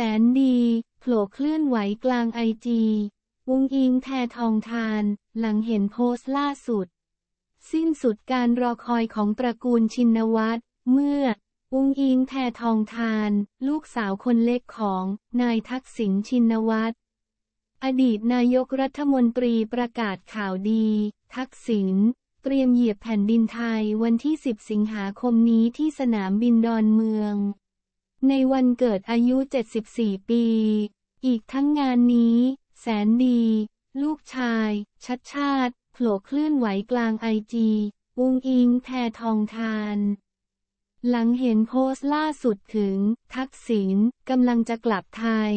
แสนดี โผล่เคลื่อนไหวกลางไอจีวงอิงแททองทาน หลังเห็นโพสต์ล่าสุด สิ้นสุดการรอคอยของตระกูลชินวัตร เมื่อวงอิงแททองทาน ลูกสาวคนเล็กของนายทักษิณชินวัตร อดีตนายกรัฐมนตรีประกาศข่าวดี ทักษิณเตรียมเหยียบแผ่นดินไทยวันที่ 10 สิงหาคมนี้ที่สนามบินดอนเมืองในวันเกิดอายุ 74 ปี อีกทั้งงานนี้ แสนดี ลูกชาย ชัดชาติ โผล่คลื่นไหวกลางไอจีวงอิงแพทองทาน หลังเห็นโพสต์ล่าสุดถึง ทักษิณกำลังจะกลับไทย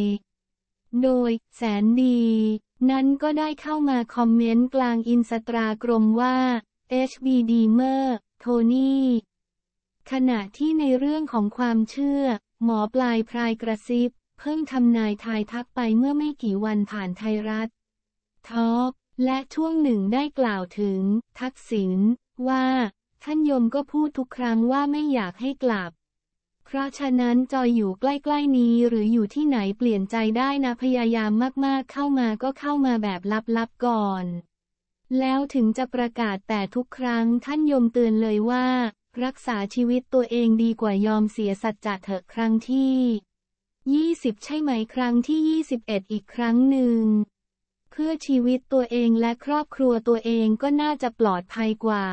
โดย แสนดี นั้นก็ได้เข้ามาคอมเมนต์กลางอินสตาแกรมว่า HBD เมอร์โทนี่ ขณะที่ในเรื่องของความเชื่อหมอปลายพรายกระซิบเพิ่งทำนายทายทักไปเมื่อไม่กี่วันผ่านไทยรัฐทอล์กและช่วงหนึ่งได้กล่าวถึง ทักษิณว่าท่านยมก็พูดทุกครั้งว่าไม่อยากให้กลับ เพราะฉะนั้นจอยอยู่ใกล้ ๆนี้หรืออยู่ที่ไหนเปลี่ยนใจได้นะ พยายามมากๆเข้ามาก็เข้ามาแบบลับๆก่อน แล้วถึงจะประกาศแต่ทุกครั้งท่านยมเตือนเลยว่ารักษาชีวิตตัวเองดีกว่ายอมเสียสัจจะเถอะครั้งที่ 20 ใช่ไหมครั้งที่ 21 อีกครั้งหนึ่ง เพื่อชีวิตตัวเองและครอบครัวตัวเองก็น่าจะปลอดภัยกว่า